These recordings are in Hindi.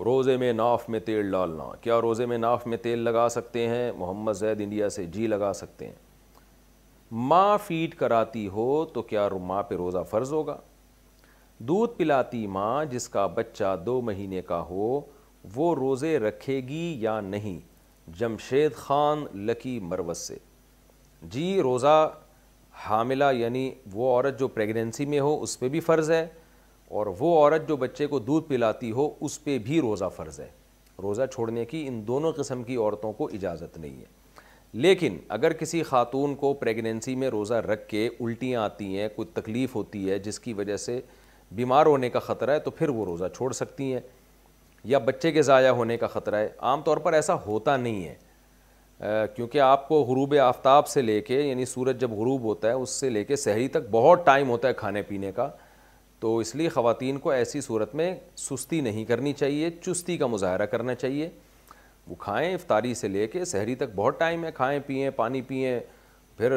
रोज़े में नाफ में तेल डालना क्या रोज़े में नाफ में तेल लगा सकते हैं मोहम्मद जैद इंडिया से जी लगा सकते हैं माँ फीड कराती हो तो क्या माँ पे रोज़ा फ़र्ज़ होगा दूध पिलाती माँ जिसका बच्चा दो महीने का हो वो रोज़े रखेगी या नहीं जमशेद ख़ान लकी मरवत से जी रोज़ा हामिला यानी वो औरत जो प्रेगनेंसी में हो उस पर भी फ़र्ज़ है और वो औरत जो बच्चे को दूध पिलाती हो उस पर भी रोज़ा फ़र्ज़ है रोज़ा छोड़ने की इन दोनों किस्म की औरतों को इजाज़त नहीं है लेकिन अगर किसी खातून को प्रेगनेंसी में रोज़ा रख के उल्टियाँ आती हैं कोई तकलीफ़ होती है जिसकी वजह से बीमार होने का ख़तरा है तो फिर वो रोज़ा छोड़ सकती हैं या बच्चे के ज़ाया होने का ख़तरा है आम तौर पर ऐसा होता नहीं है क्योंकि आपको हरूब आफ्ताब से लेके यानी सूरज जब हरूब होता है उससे लेके सहरी तक बहुत टाइम होता है खाने पीने का तो इसलिए ख़वान को ऐसी सूरत में सुस्ती नहीं करनी चाहिए चुस्ती का मुजाहरा करना चाहिए वो खाएँ इफ्तारी से ले कर शहरी तक बहुत टाइम है खाएँ पिएँ पानी पिएँ फिर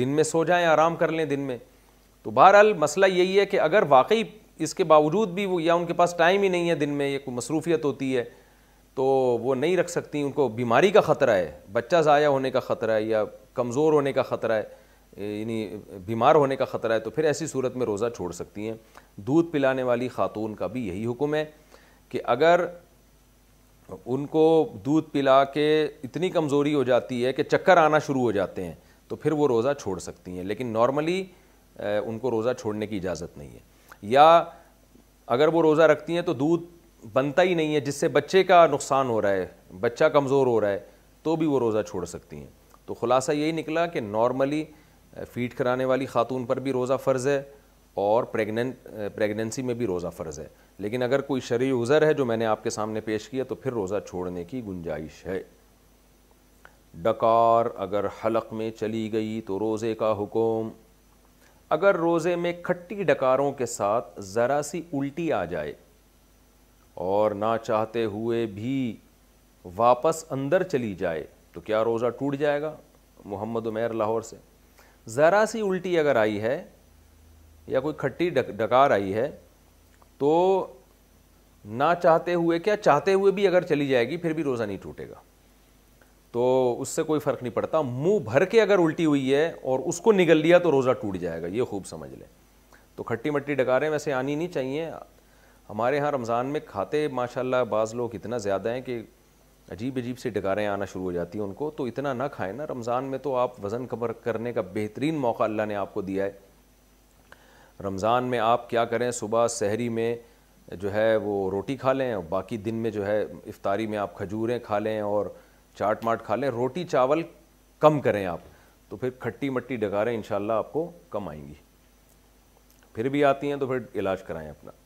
दिन में सो जाएँ आराम कर लें दिन में तो बहरहाल मसला यही है कि अगर वाकई इसके बावजूद भी वो या उनके पास टाइम ही नहीं है दिन में ये कोई मसरूफियत होती है तो वो नहीं रख सकती उनको बीमारी का ख़तरा है बच्चा ज़ाया होने का ख़तरा है या कमज़ोर होने का ख़तरा है यानी बीमार होने का ख़तरा है तो फिर ऐसी सूरत में रोज़ा छोड़ सकती हैं दूध पिलाने वाली ख़ातून का भी यही हुक्म है कि अगर उनको दूध पिला के इतनी कमज़ोरी हो जाती है कि चक्कर आना शुरू हो जाते हैं तो फिर वो रोज़ा छोड़ सकती हैं लेकिन नॉर्मली उनको रोज़ा छोड़ने की इजाज़त नहीं है या अगर वो रोज़ा रखती हैं तो दूध बनता ही नहीं है जिससे बच्चे का नुकसान हो रहा है बच्चा कमज़ोर हो रहा है तो भी वो रोज़ा छोड़ सकती हैं तो ख़ुलासा यही निकला कि नॉर्मली फीड कराने वाली खातून पर भी रोज़ा फ़र्ज़ है और प्रेगनेंट प्रेगनेंसी में भी रोज़ा फ़र्ज़ है लेकिन अगर कोई शरी उज़र है जो मैंने आपके सामने पेश किया तो फिर रोज़ा छोड़ने की गुंजाइश है डकार अगर हलक में चली गई तो रोज़े का हुक्म अगर रोज़े में खट्टी डकारों के साथ ज़रा सी उल्टी आ जाए और ना चाहते हुए भी वापस अंदर चली जाए तो क्या रोज़ा टूट जाएगा मोहम्मद उमेर लाहौर से ज़रा सी उल्टी अगर आई है या कोई खट्टी डक, डकार आई है तो ना चाहते हुए क्या चाहते हुए भी अगर चली जाएगी फिर भी रोज़ा नहीं टूटेगा तो उससे कोई फ़र्क नहीं पड़ता मुंह भर के अगर उल्टी हुई है और उसको निगल लिया तो रोज़ा टूट जाएगा ये खूब समझ लें तो खट्टी मट्टी डकारें वैसे आनी नहीं चाहिए हमारे यहाँ रमज़ान में खाते माशाल्लाह बाज़ लोग इतना ज़्यादा हैं कि अजीब अजीब सी डकारें आना शुरू हो जाती हैं उनको तो इतना ना खाएं ना रमज़ान में तो आप वज़न कमर करने का बेहतरीन मौका अल्लाह ने आपको दिया है रमज़ान में आप क्या करें सुबह सहरी में जो है वो रोटी खा लें और बाकी दिन में जो है इफ्तारी में आप खजूरें खा लें और चाट माट खा लें रोटी चावल कम करें आप तो फिर खट्टी मट्टी डकारें इन आपको कम आएंगी फिर भी आती हैं तो फिर इलाज कराएं अपना